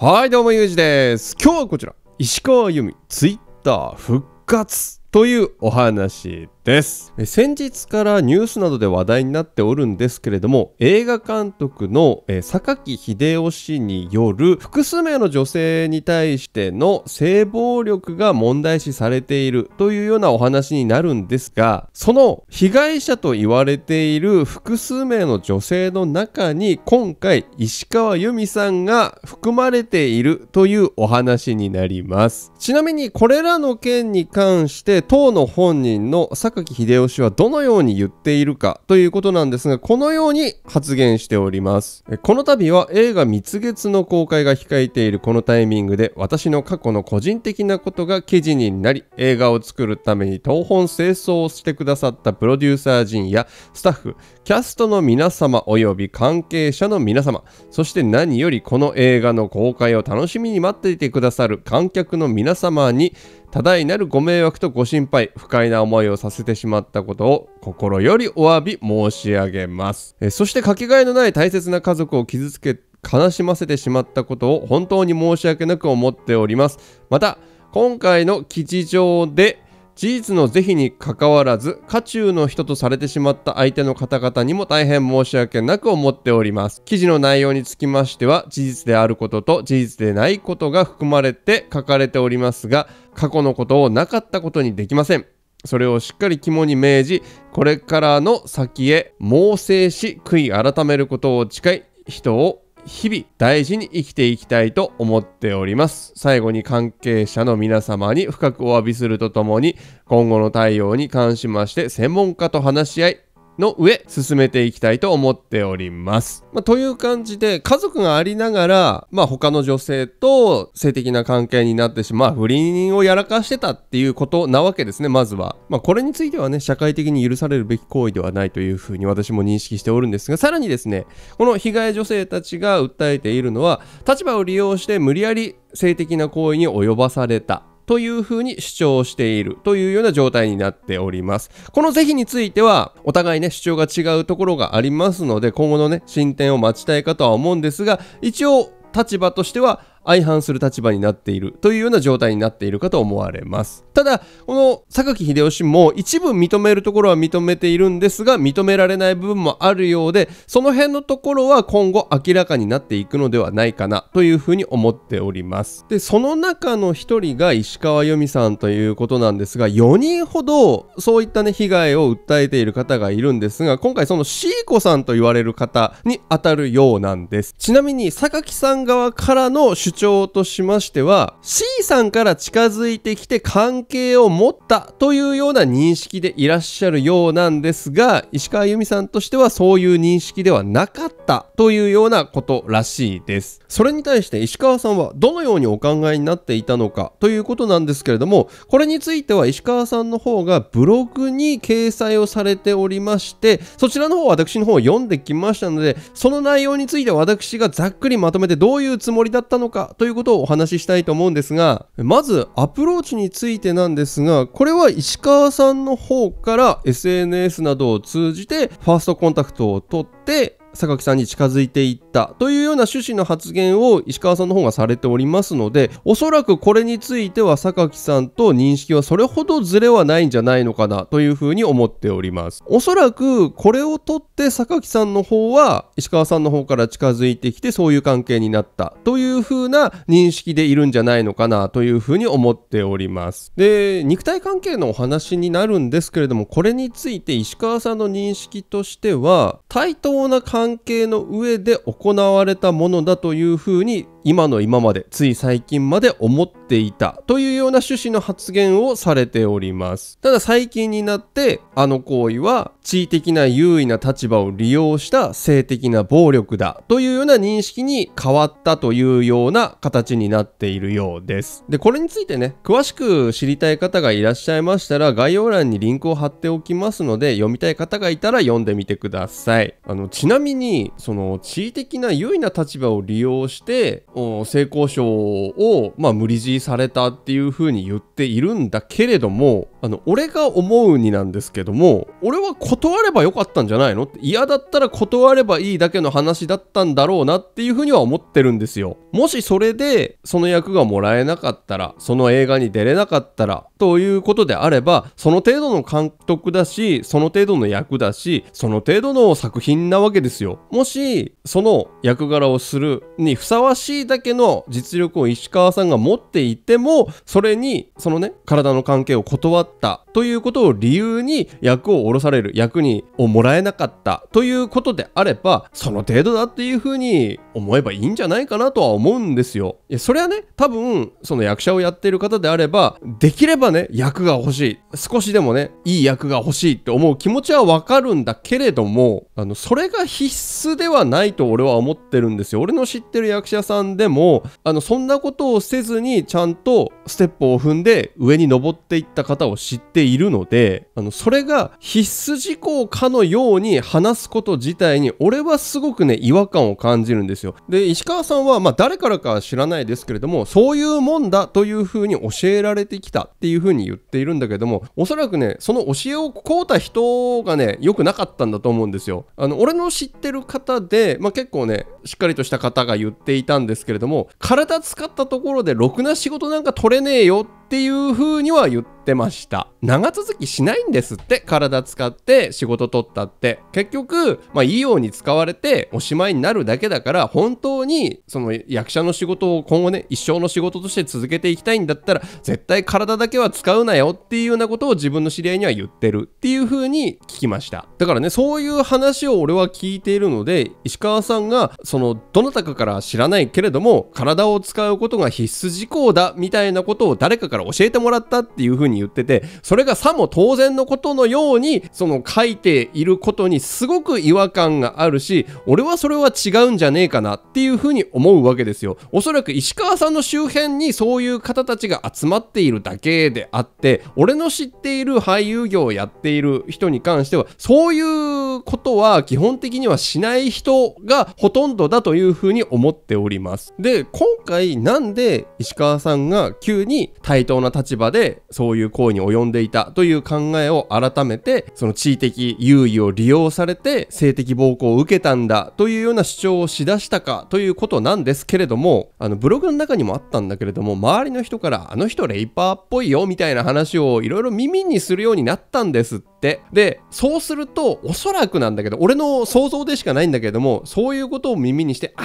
はいどうもゆうじです今日はこちら石川由美ツイッター復活というお話です先日からニュースなどで話題になっておるんですけれども映画監督の榊秀雄氏による複数名の女性に対しての性暴力が問題視されているというようなお話になるんですがその被害者と言われている複数名の女性の中に今回石川由美さんが含まれているというお話になりますちなみにこれらの件に関して当の本人の榊若秀吉はどのように言っているかということなんですが、このように発言しております。この度は映画蜜月の公開が控えているこのタイミングで、私の過去の個人的なことが記事になり、映画を作るために東本清掃をしてくださったプロデューサー陣やスタッフ、キャストの皆様及び関係者の皆様、そして何よりこの映画の公開を楽しみに待っていてくださる観客の皆様に、多大なるご迷惑とご心配、不快な思いをさせてしまったことを心よりお詫び申し上げます。えそしてかけがえのない大切な家族を傷つけ、悲しませてしまったことを本当に申し訳なく思っております。また、今回の記事上で、事実の是非にかかわらず渦中の人とされてしまった相手の方々にも大変申し訳なく思っております記事の内容につきましては事実であることと事実でないことが含まれて書かれておりますが過去のことをなかったことにできませんそれをしっかり肝に銘じこれからの先へ猛省し悔い改めることを誓い人を日々大事に生きていきたいと思っております。最後に関係者の皆様に深くお詫びするとともに、今後の対応に関しまして専門家と話し合い、の上進めていきたいと思っております。まあ、という感じで家族がありながら、まあ、他の女性と性的な関係になってしまう、不倫をやらかしてたっていうことなわけですねまずは。まあ、これについてはね社会的に許されるべき行為ではないというふうに私も認識しておるんですがさらにですねこの被害女性たちが訴えているのは立場を利用して無理やり性的な行為に及ばされたというふうに主張しているというような状態になっております。この是非については、お互いね、主張が違うところがありますので、今後のね、進展を待ちたいかとは思うんですが、一応、立場としては、相反する立場になっているというような状態になっているかと思われますただこの榊秀吉も一部認めるところは認めているんですが認められない部分もあるようでその辺のところは今後明らかになっていくのではないかなというふうに思っておりますでその中の1人が石川由美さんということなんですが4人ほどそういったね被害を訴えている方がいるんですが今回その C 子さんと言われる方に当たるようなんですちなみに榊さん側からの主張としましては C さんから近づいてきて関係を持ったというような認識でいらっしゃるようなんですが石川由美さんとしてはそういう認識ではなかったというようなことらしいですそれに対して石川さんはどのようにお考えになっていたのかということなんですけれどもこれについては石川さんの方がブログに掲載をされておりましてそちらの方私の方を読んできましたのでその内容について私がざっくりまとめてどういうつもりだったのかかということをお話ししたいと思うんですが、まずアプローチについてなんですが、これは石川さんの方から SNS などを通じてファーストコンタクトを取って、榊さんに近づいていったというような趣旨の発言を石川さんの方がされておりますのでおそらくこれについては榊さんと認識はそれほどズレはないんじゃないのかなというふうに思っておりますおそらくこれをとって榊さんの方は石川さんの方から近づいてきてそういう関係になったというふうな認識でいるんじゃないのかなというふうに思っておりますで肉体関係のお話になるんですけれどもこれについて石川さんの認識としては対等な関関係の上で行われたものだというふうに今の今までつい最近まで思っていたというような趣旨の発言をされておりますただ最近になってあの行為は地位的な優位な立場を利用した性的な暴力だというような認識に変わったというような形になっているようですでこれについてね詳しく知りたい方がいらっしゃいましたら概要欄にリンクを貼っておきますので読みたい方がいたら読んでみてくださいあのちなみにその地位的な優位な立場を利用して性交渉を、まあ、無理強いされたっていうふうに言っているんだけれどもあの俺が思うになんですけども俺は断ればよかったんじゃないのって嫌だったら断ればいいだけの話だったんだろうなっていうふうには思ってるんですよもしそれでその役がもらえなかったらその映画に出れなかったらということであれば、その程度の監督だし、その程度の役だし、その程度の作品なわけですよ。もし、その役柄をするにふさわしいだけの実力を石川さんが持っていても、それに、そのね、体の関係を断ったということを理由に役を下ろされる役にをもらえなかったということであればその程度だっていうふうに思えばいいんじゃないかなとは思うんですよ。いやそれはね多分その役者をやってる方であればできればね役が欲しい少しでもねいい役が欲しいって思う気持ちはわかるんだけれどもあのそれが必須ではないと俺は思ってるんですよ。俺の知ってる役者さんでもあのそんなことをせずにちゃんとステップを踏んで上に登っていった方を知っていいるのであのそれが必須事項かのように話すこと自体に俺はすごくね違和感を感じるんですよで石川さんはまあ誰からかは知らないですけれどもそういうもんだというふうに教えられてきたっていうふうに言っているんだけどもおそらくねその教えを請うた人がね良くなかったんだと思うんですよあの俺の知ってる方で、まあ、結構ねしっかりとした方が言っていたんですけれども体使ったところでろくな仕事なんか取れねえよってっていう風には言ってました。長続きしないんですって、体使って仕事取ったって。結局、まあいいように使われておしまいになるだけだから、本当にその役者の仕事を今後ね、一生の仕事として続けていきたいんだったら、絶対体だけは使うなよっていうようなことを自分の知り合いには言ってるっていう風に聞きました。だからね、そういう話を俺は聞いているので、石川さんが、その、どなたかから知らないけれども、体を使うことが必須事項だみたいなことを誰かからから教えてもらったっていうふうに言っててそれがさも当然のことのようにその書いていることにすごく違和感があるし俺はそれは違うんじゃねえかなっていうふうに思うわけですよおそらく石川さんの周辺にそういう方たちが集まっているだけであって俺の知っている俳優業をやっている人に関してはそういうことは基本的にはしない人がほとんどだというふうに思っておりますで今回なんで石川さんが急に体等な立場でそういう行為に及んでいたという考えを改めてその地位的優位を利用されて性的暴行を受けたんだというような主張をしだしたかということなんですけれどもあのブログの中にもあったんだけれども周りの人からあの人レイパーっぽいよみたいな話をいろいろ耳にするようになったんですってでそうするとおそらくなんだけど俺の想像でしかないんだけどもそういうことを耳にしてあ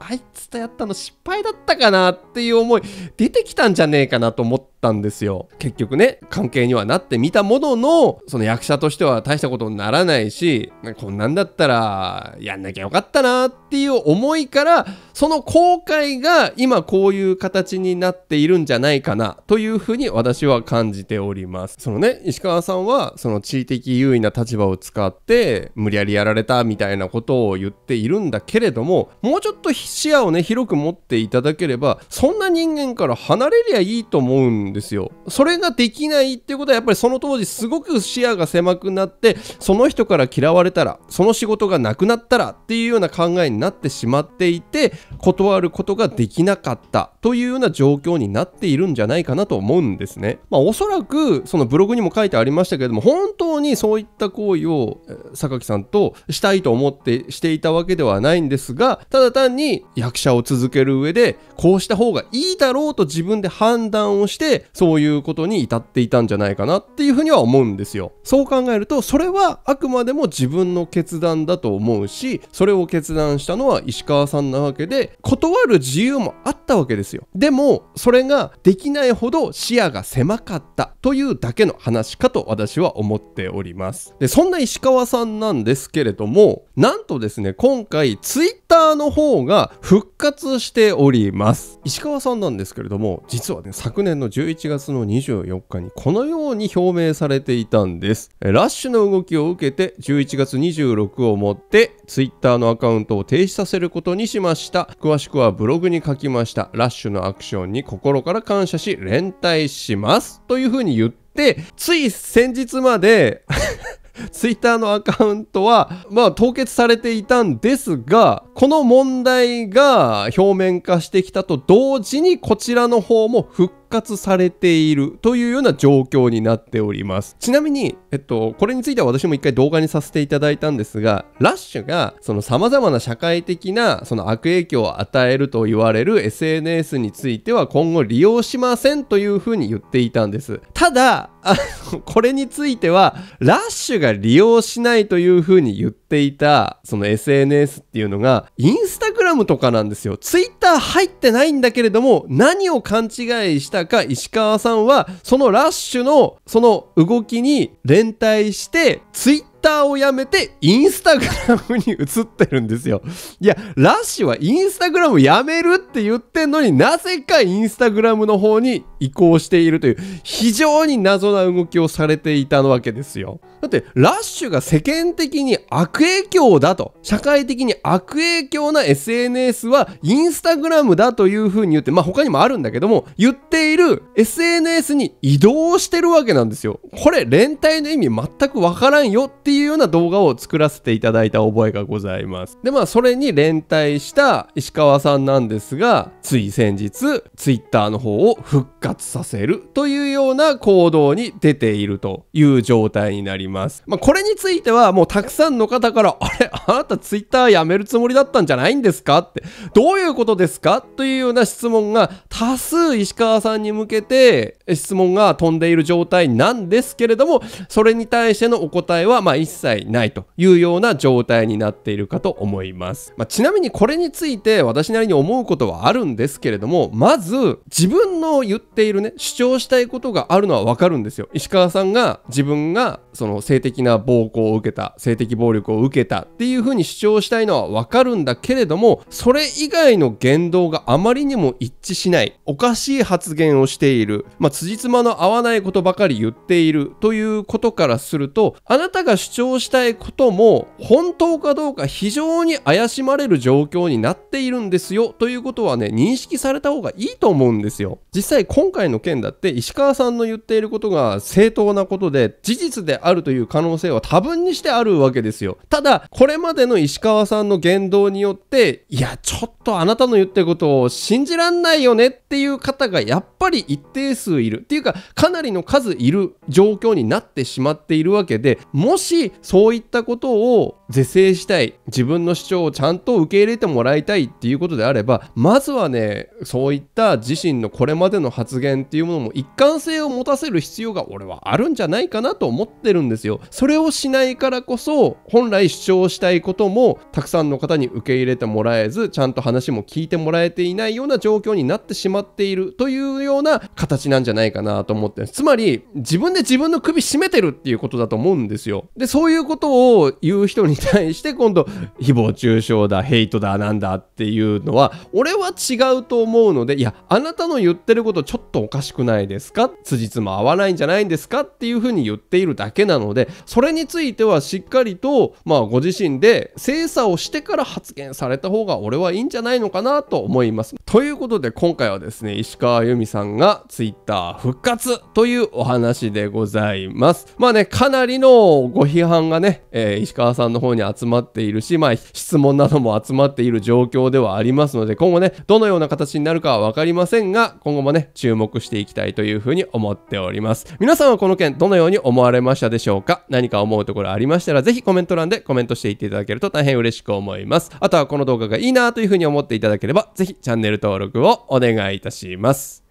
あいつとやったの失敗だったかなっていう思い出てきたんじゃねえかなと思って people ったんですよ結局ね関係にはなってみたもののその役者としては大したことにならないしこんなんだったらやんなきゃよかったなっていう思いからその後悔が今こういう形になっているんじゃないかなというふうに私は感じておりますそのね石川さんはその地位的優位な立場を使って無理やりやられたみたいなことを言っているんだけれどももうちょっと視野をね広く持っていただければそんな人間から離れりゃいいと思うんですよ。それができないっていうことはやっぱりその当時すごく視野が狭くなってその人から嫌われたらその仕事がなくなったらっていうような考えになってしまっていて断ることができなかったというような状況になっているんじゃないかなと思うんですね。まあ、おそらくそのブログにも書いてありましたけれども本当にそういった行為を榊さんとしたいと思ってしていたわけではないんですがただ単に役者を続ける上でこうした方がいいだろうと自分で判断をしてそういうことに至っていたんじゃないかなっていうふうには思うんですよ。そう考えると、それはあくまでも自分の決断だと思うし、それを決断したのは石川さんなわけで、断る自由もあったわけですよ。でも、それができないほど視野が狭かったというだけの話かと私は思っております。で、そんな石川さんなんですけれども、なんとですね、今回 Twitter の方が復活しております。石川さんなんですけれども、実はね、昨年の11 11月の24日にこのように表明されていたんです。ラッシュの動きを受けて11月26をもって Twitter のアカウントを停止させることにしました。詳しくはブログに書きました。ラッシュのアクションに心から感謝し連帯します。というふうに言って、つい先日まで ツイッターのアカウントは、まあ、凍結されていたんですが、この問題が表面化してきたと同時に、こちらの方も復活されているというような状況になっておりますちなみに、えっと、これについては私も一回動画にさせていただいたんですがラッシュがその様々な社会的なその悪影響を与えると言われる SNS については今後利用しませんというふうに言っていたんですただあのこれについてはラッシュが利用しないというふうに言ってていた、その SNS っていうのが、インスタグラムとかなんですよ。ツイッター入ってないんだけれども、何を勘違いしたか、石川さんは、そのラッシュの、その動きに連帯して、ツイッターターをやめてインスタグラムに移ってるんですよ。いや、ラッシュはインスタグラムやめるって言ってんのになぜかインスタグラムの方に移行しているという非常に謎な動きをされていたわけですよ。だって、ラッシュが世間的に悪影響だと、社会的に悪影響な SNS はインスタグラムだというふうに言って、まあ他にもあるんだけども、言っている SNS に移動してるわけなんですよ。これ、連帯の意味全くわからんよってていうような動画を作らせていただいた覚えがございます。で、まあ、それに連帯した石川さんなんですが、つい先日、Twitter の方を復活させるというような行動に出ているという状態になります。まあ、これについては、もうたくさんの方から、あれ、あなた Twitter やめるつもりだったんじゃないんですかって、どういうことですかというような質問が多数石川さんに向けて質問が飛んでいる状態なんですけれども、それに対してのお答えは、まあ、一切ないというような状態になっているかと思います。まあ、ちなみにこれについて私なりに思うことはあるんですけれども、まず自分の言っているね、主張したいことがあるのはわかるんですよ。石川さんが自分がその性的な暴行を受けた、性的暴力を受けたっていうふうに主張したいのはわかるんだけれども、それ以外の言動があまりにも一致しない、おかしい発言をしている、まあ、辻褄の合わないことばかり言っているということからすると、あなたが主主張したいことも本当かどうか非常に怪しまれる状況になっているんですよということはね認識された方がいいと思うんですよ実際今回の件だって石川さんの言っていることが正当なことで事実であるという可能性は多分にしてあるわけですよただこれまでの石川さんの言動によっていやちょっとあなたの言ってることを信じらんないよねっていう方がやっぱり一定数いるっていうかかなりの数いる状況になってしまっているわけでもししそういったことを是正したい自分の主張をちゃんと受け入れてもらいたいっていうことであればまずはねそういった自身のこれまでの発言っていうものも一貫性を持たせる必要が俺はあるんじゃないかなと思ってるんですよそれをしないからこそ本来主張したいこともたくさんの方に受け入れてもらえずちゃんと話も聞いてもらえていないような状況になってしまっているというような形なんじゃないかなと思ってつまり自分で自分の首絞めてるっていうことだと思うんですよででそういうことを言う人に対して今度誹謗中傷だヘイトだなんだっていうのは俺は違うと思うのでいやあなたの言ってることちょっとおかしくないですか辻褄合わないんじゃないんですかっていうふうに言っているだけなのでそれについてはしっかりとまあご自身で精査をしてから発言された方が俺はいいんじゃないのかなと思います。ということで今回はですね石川由美さんが Twitter 復活というお話でございます。まあねかなりのご批判がね、えー、石川さんの方に集まっているし、まあ、質問なども集まっている状況ではありますので、今後ね、どのような形になるかは分かりませんが、今後もね、注目していきたいというふうに思っております。皆さんはこの件、どのように思われましたでしょうか何か思うところありましたら、ぜひコメント欄でコメントしていっていただけると大変嬉しく思います。あとはこの動画がいいなというふうに思っていただければ、ぜひチャンネル登録をお願いいたします。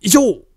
以上